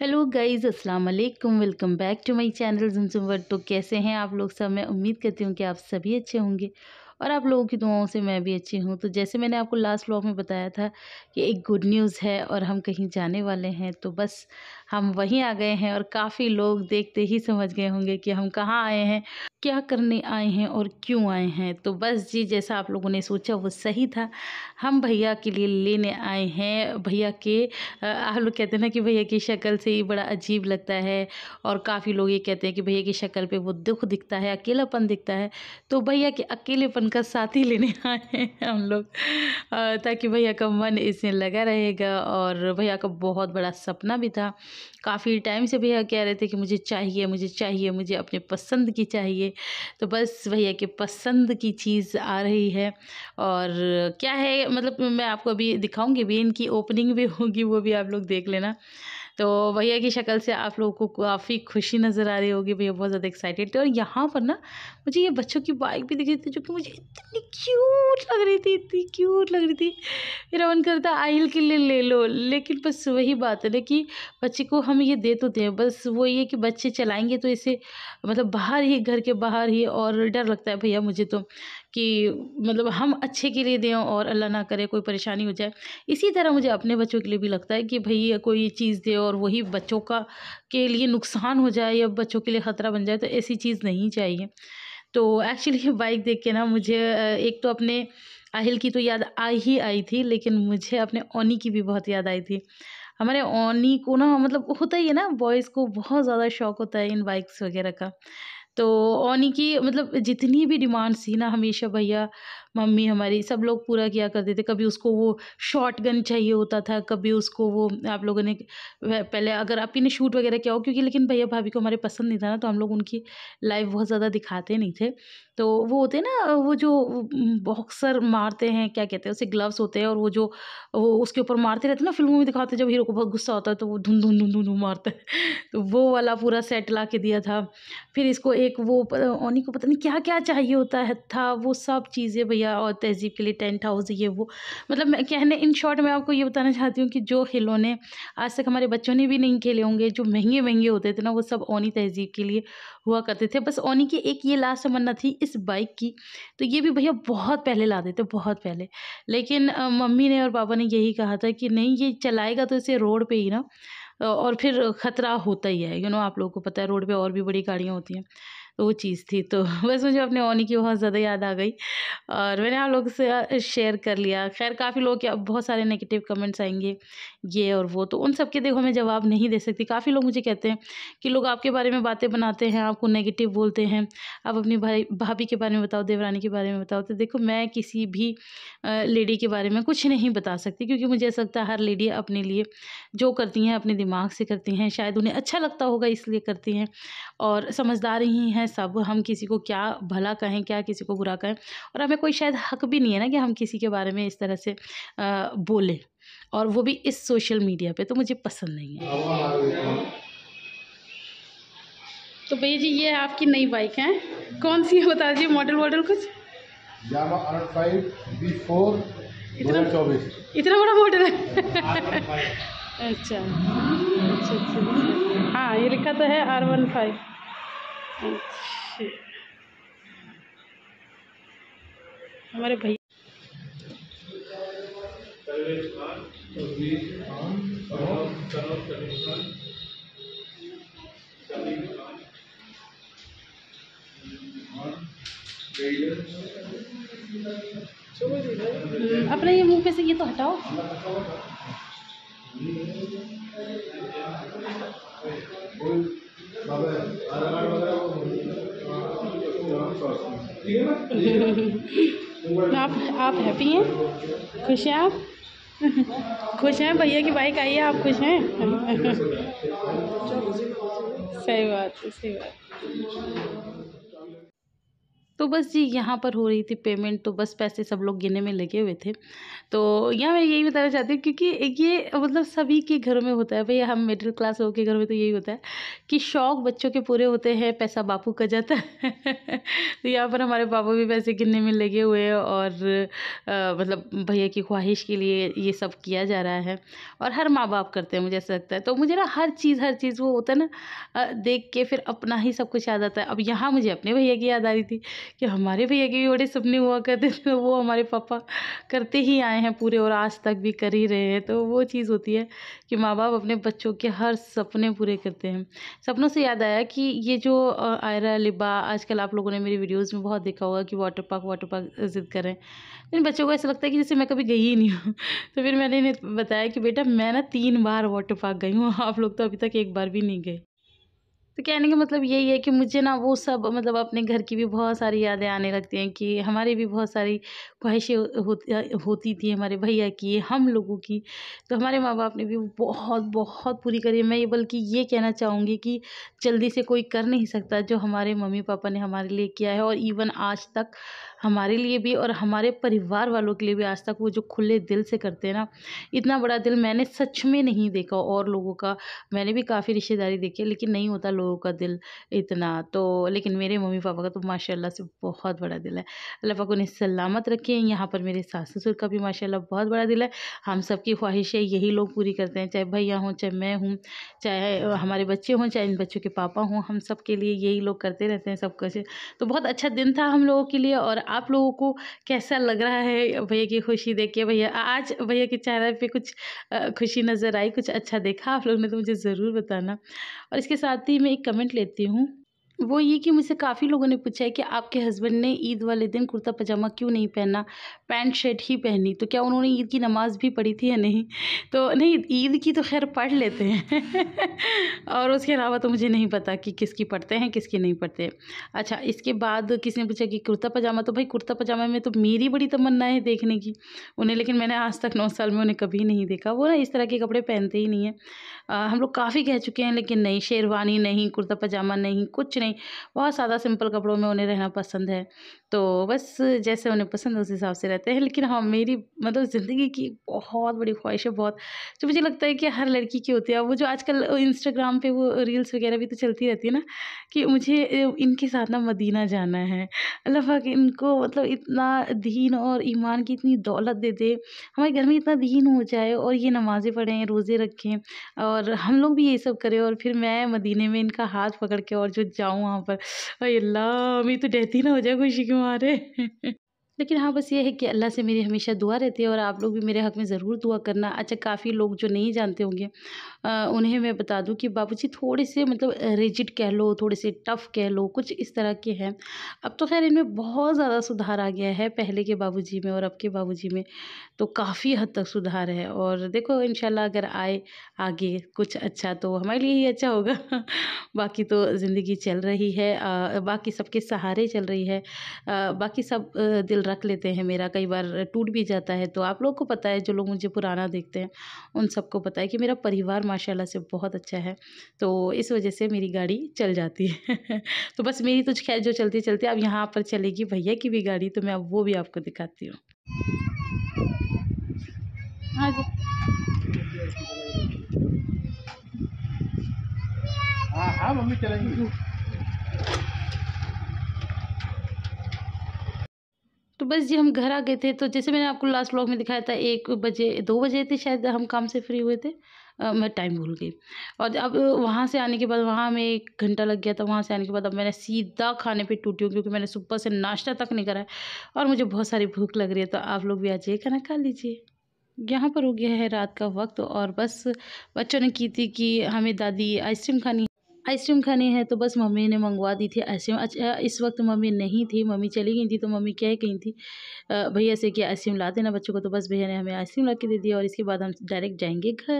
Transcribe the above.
Hello guys अस्सलाम वालेकुम welcome back to my channel जुमसुम वर्ड तो कैसे हैं आप लोग सब मैं उम्मीद करती हूँ कि आप सभी अच्छे होंगे और आप लोगों की दुआओं से मैं भी अच्छी हूँ तो जैसे मैंने आपको लास्ट व्लॉग में बताया था कि एक गुड न्यूज़ है और हम कहीं जाने वाले हैं तो बस हम वहीं आ गए हैं और काफ़ी लोग देखते ही समझ गए होंगे कि हम कहाँ आए हैं क्या करने आए हैं और क्यों आए हैं तो बस जी जैसा आप लोगों ने सोचा वो सही था हम भैया के लिए लेने आए हैं भैया के आप लोग कहते हैं ना कि भैया की शक्ल से ही बड़ा अजीब लगता है और काफ़ी लोग ये कहते हैं कि भैया की शक्ल पे वो दुख दिखता है अकेलापन दिखता है तो भैया के अकेलेपन उनका साथी लेने आए हैं हम लोग ताकि भैया का मन इसमें लगा रहेगा और भैया का बहुत बड़ा सपना भी था काफ़ी टाइम से भैया कह रहे थे कि मुझे चाहिए मुझे चाहिए मुझे अपने पसंद की चाहिए तो बस भैया के पसंद की चीज़ आ रही है और क्या है मतलब मैं आपको अभी दिखाऊंगी भी इनकी ओपनिंग भी होगी वो भी आप लोग देख लेना तो भैया की शक्ल से आप लोगों को काफ़ी खुशी नज़र आ रही होगी भैया बहुत ज़्यादा एक्साइटेड थे और यहाँ पर ना मुझे ये बच्चों की बाइक भी दिख रही थी जो कि मुझे इतनी क्यूट लग रही थी इतनी क्यूट लग रही थी मेरा मन करता आइल के लिए ले लो लेकिन बस वही बात है ना कि बच्चे को हम ये दे तो दें बस वो ये कि बच्चे चलाएँगे तो इसे मतलब बाहर ही घर के बाहर ही और डर लगता है भैया मुझे तो कि मतलब हम अच्छे के लिए दें और अल्लाह ना करे कोई परेशानी हो जाए इसी तरह मुझे अपने बच्चों के लिए भी लगता है कि भई कोई चीज़ दे और वही बच्चों का के लिए नुकसान हो जाए या बच्चों के लिए ख़तरा बन जाए तो ऐसी चीज़ नहीं चाहिए तो एक्चुअली बाइक देख के ना मुझे एक तो अपने आहिल की तो याद आ ही आई थी लेकिन मुझे अपने ओनी की भी बहुत याद आई थी हमारे ओनी को ना मतलब होता ही है ना बॉयज़ को बहुत ज़्यादा शौक होता है इन बाइक्स वगैरह का तो ओनी की मतलब जितनी भी डिमांड्स थी ना हमेशा भैया मम्मी हमारी सब लोग पूरा किया करते थे कभी उसको वो शॉर्ट गन चाहिए होता था कभी उसको वो आप लोगों ने पहले अगर आप ही ने शूट वगैरह किया हो क्योंकि लेकिन भैया भाभी को हमारे पसंद नहीं था ना तो हम लोग उनकी लाइफ बहुत ज़्यादा दिखाते नहीं थे तो वो होते ना वो जो बॉक्सर मारते हैं क्या कहते हैं उसे ग्लव्स होते हैं और वो जो वो उसके ऊपर मारते रहते ना फिल्मों में दिखाते जब हीरो को बहुत गुस्सा होता है तो वो धुन धुन धुन धुन मारता है तो वो वाला पूरा सेट ला के दिया था फिर इसको एक वो ओनी को पता नहीं क्या क्या चाहिए होता है था वो सब चीज़ें भैया या और तहजीब के लिए टेंट हाउस ये वो मतलब मैं कहने इन शॉर्ट मैं आपको ये बताना चाहती हूँ कि जो खिलौने आज तक हमारे बच्चों ने भी नहीं खेले होंगे जो महंगे महंगे होते थे ना वो सब ओनी तहजीब के लिए हुआ करते थे बस ओनी की एक ये लास्ट तमन्ना थी इस बाइक की तो ये भी भैया बहुत पहले लाते थे बहुत पहले लेकिन मम्मी ने और पापा ने यही कहा था कि नहीं ये चलाएगा तो इसे रोड पर ही ना और फिर ख़तरा होता ही है यू नो आप लोगों को पता है रोड पे और भी बड़ी गाड़ियाँ होती हैं तो वो चीज़ थी तो बस मुझे अपने ओनी की बहुत ज़्यादा याद आ गई और मैंने आप लोगों से शेयर कर लिया खैर काफ़ी लोग क्या बहुत सारे नेगेटिव कमेंट्स आएंगे ये और वो तो उन सब के देखो मैं जवाब नहीं दे सकती काफ़ी लोग मुझे कहते हैं कि लोग आपके बारे में बातें बनाते हैं आपको नेगेटिव बोलते हैं आप अपनी भाई भाभी के बारे में बताओ देवरानी के बारे में बताओ तो देखो मैं किसी भी लेडी के बारे में कुछ नहीं बता सकती क्योंकि मुझे ऐसा लगता है हर लेडी अपने लिए जो करती हैं अपने दिमाग से करती हैं शायद उन्हें अच्छा लगता होगा इसलिए करती हैं और समझदार ही हैं हैं सब हम किसी को क्या भला कहें क्या किसी को बुरा कहें और हमें कोई शायद हक भी नहीं है ना कि हम किसी के बारे में इस तरह से बोलें और वो भी इस सोशल मीडिया पे तो मुझे पसंद नहीं है तो भैया जी ये आपकी नई बाइक है कौन सी है बता दीजिए मॉडल वॉडल कुछ इतना इतना बड़ा मॉडल है अच्छा, अच्छा अच्छा अच्छा हाँ ये लिखा तो है आर वन फाइव हमारे भैया अपने ये मुंह पे से ये तो हटाओ आप आप हैप्पी हैं खुश हैं आप खुश हैं भैया की बाइक आई है आप खुश हैं सही बात है सही बात तो बस जी यहाँ पर हो रही थी पेमेंट तो बस पैसे सब लोग गिने में लगे हुए थे तो यहाँ मैं यही बताना चाहती हूँ क्योंकि ये मतलब सभी के घरों में होता है भैया हम मिडिल क्लास लोगों के घरों में तो यही होता है कि शौक बच्चों के पूरे होते हैं पैसा बापू का जाता है तो यहाँ पर हमारे पापा भी पैसे गिनने में लगे हुए और आ, मतलब भैया की ख्वाहिश के लिए ये सब किया जा रहा है और हर माँ बाप करते हैं मुझे ऐसा लगता है तो मुझे ना हर चीज़ हर चीज़ वो होता है ना देख के फिर अपना ही सब कुछ याद आता है अब यहाँ मुझे अपने भैया की याद आ रही थी कि हमारे भैया के भी बड़े सपने हुआ करते थे तो वो हमारे पापा करते ही आए हैं पूरे और आज तक भी कर ही रहे हैं तो वो चीज़ होती है कि माँ बाप अपने बच्चों के हर सपने पूरे करते हैं सपनों से याद आया कि ये जो आयरा लिबा आजकल आप लोगों ने मेरी वीडियोज़ में बहुत देखा होगा कि वाटर पार्क वाटर पार्क जिद करें इन बच्चों को ऐसा लगता है कि जैसे मैं कभी गई ही नहीं हूँ तो फिर मैंने इन्हें बताया कि बेटा मैं ना तीन बार वाटर पार्क गई हूँ आप लोग तो अभी तक एक बार भी नहीं गए तो कहने का मतलब यही है कि मुझे ना वो सब मतलब अपने घर की भी बहुत सारी यादें आने लगती हैं कि हमारी भी बहुत सारी ख्वाहिशें होती होती थी हमारे भैया की हम लोगों की तो हमारे माँ बाप ने भी बहुत बहुत पूरी करी मैं ये बल्कि ये कहना चाहूँगी कि जल्दी से कोई कर नहीं सकता जो हमारे मम्मी पापा ने हमारे लिए किया है और इवन आज तक हमारे लिए भी और हमारे परिवार वालों के लिए भी आज तक वो जो खुले दिल से करते हैं ना इतना बड़ा दिल मैंने सच में नहीं देखा और लोगों का मैंने भी काफ़ी रिश्तेदारी देखी है लेकिन नहीं होता लोगों का दिल इतना तो लेकिन मेरे मम्मी पापा का तो माशाला से बहुत बड़ा दिल है अल्लाह पाक उन्हें सलामत रखे यहाँ पर मेरे सास ससुर का भी माशा बहुत बड़ा दिल है हम सब की ख्वाहिशें यही लोग पूरी करते हैं चाहे भैया हों चाहे मैं हूँ चाहे हमारे बच्चे हों चाहे इन बच्चों के पापा हों हम सब के लिए यही लोग करते रहते हैं सब कुछ तो बहुत अच्छा दिन था हम लोगों के लिए और आप लोगों को कैसा लग रहा है भैया की खुशी देख के भैया आज भैया के चेहरे पे कुछ खुशी नज़र आई कुछ अच्छा देखा आप लोगों ने तो मुझे ज़रूर बताना और इसके साथ ही मैं एक कमेंट लेती हूँ वो ये कि मुझसे काफ़ी लोगों ने पूछा है कि आपके हस्बैंड ने ईद वाले दिन कुर्ता पजामा क्यों नहीं पहना पैंट शर्ट ही पहनी तो क्या उन्होंने ईद की नमाज़ भी पढ़ी थी या नहीं तो नहीं ईद की तो खैर पढ़ लेते हैं और उसके अलावा तो मुझे नहीं पता कि किसकी पढ़ते हैं किसकी नहीं पढ़ते अच्छा इसके बाद किसी ने पूछा कि कुर्ता पजामा तो भाई कुर्ता पजामा में तो मेरी बड़ी तमन्ना है देखने की उन्हें लेकिन मैंने आज तक नौ साल में उन्हें कभी नहीं देखा वो ना इस तरह के कपड़े पहनते ही नहीं हैं हम लोग काफ़ी कह चुके हैं लेकिन नहीं शेरवानी नहीं कुर्ता पजामा नहीं कुछ नहीं नहीं बहुत सादा सिंपल कपड़ों में उन्हें रहना पसंद है तो बस जैसे उन्हें पसंद उस हिसाब से रहते हैं लेकिन हाँ मेरी मतलब ज़िंदगी की बहुत बड़ी ख्वाहिश है बहुत जो मुझे लगता है कि हर लड़की की होती है वो जो आजकल इंस्टाग्राम पे वो रील्स वगैरह भी तो चलती रहती है ना कि मुझे इनके साथ ना मदीना जाना है अल्लाह पाक इनको मतलब इतना दीन और ईमान की इतनी दौलत दे दे हमारे घर में इतना दीन हो जाए और ये नमाज़ें पढ़ें रोज़े रखें और हम लोग भी ये सब करें और फिर मैं मदीने में इनका हाथ पकड़ के और जो जाऊँ वहाँ पर अल्लाह मेरी तो डेथ ही ना हो जाए खुशी की var. लेकिन हाँ बस ये है कि अल्लाह से मेरी हमेशा दुआ रहती है और आप लोग भी मेरे हक़ में ज़रूर दुआ करना अच्छा काफ़ी लोग जो नहीं जानते होंगे उन्हें मैं बता दूँ कि बाबूजी थोड़े से मतलब रिजिड कह लो थोड़े से टफ़ कह लो कुछ इस तरह के हैं अब तो खैर इनमें बहुत ज़्यादा सुधार आ गया है पहले के जी में और अब के जी में तो काफ़ी हद तक सुधार है और देखो इन अगर आए आगे कुछ अच्छा तो हमारे लिए ही अच्छा होगा बाकी तो ज़िंदगी चल रही है बाकी सबके सहारे चल रही है बाकी सब दिल रख लेते हैं मेरा कई बार टूट भी जाता है तो आप लोग को पता है जो लोग मुझे पुराना देखते हैं उन सबको पता है कि मेरा परिवार माशाला से बहुत अच्छा है तो इस वजह से मेरी गाड़ी चल जाती है तो बस मेरी तो खैर जो चलती चलती अब यहाँ पर चलेगी भैया की भी गाड़ी तो मैं अब वो भी आपको दिखाती हूँ हाँ हाँ, हाँ मम्मी चलेंगी तो बस जी हम घर आ गए थे तो जैसे मैंने आपको लास्ट व्लॉग में दिखाया था एक बजे दो बजे थे शायद हम काम से फ्री हुए थे आ, मैं टाइम भूल गई और अब वहाँ से आने के बाद वहाँ हमें एक घंटा लग गया था वहाँ से आने के बाद अब मैंने सीधा खाने पे टूटी हूँ क्योंकि मैंने सुबह से नाश्ता तक नहीं करा और मुझे बहुत सारी भूख लग रही है तो आप लोग भी आज ये खाना खा लीजिए यहाँ पर हो गया है रात का वक्त और बस बच्चों ने की थी कि हमें दादी आइसक्रीम खानी आइसक्रीम खानी है तो बस मम्मी ने मंगवा दी थी आइसक्रीम अच्छा इस वक्त मम्मी नहीं थी मम्मी चली गई थी तो मम्मी क्या कही थी भैया से कि आइसक्रीम ला देना बच्चों को तो बस भैया ने हमें आइसक्रीम ला के दे दी और इसके बाद हम डायरेक्ट जाएंगे घर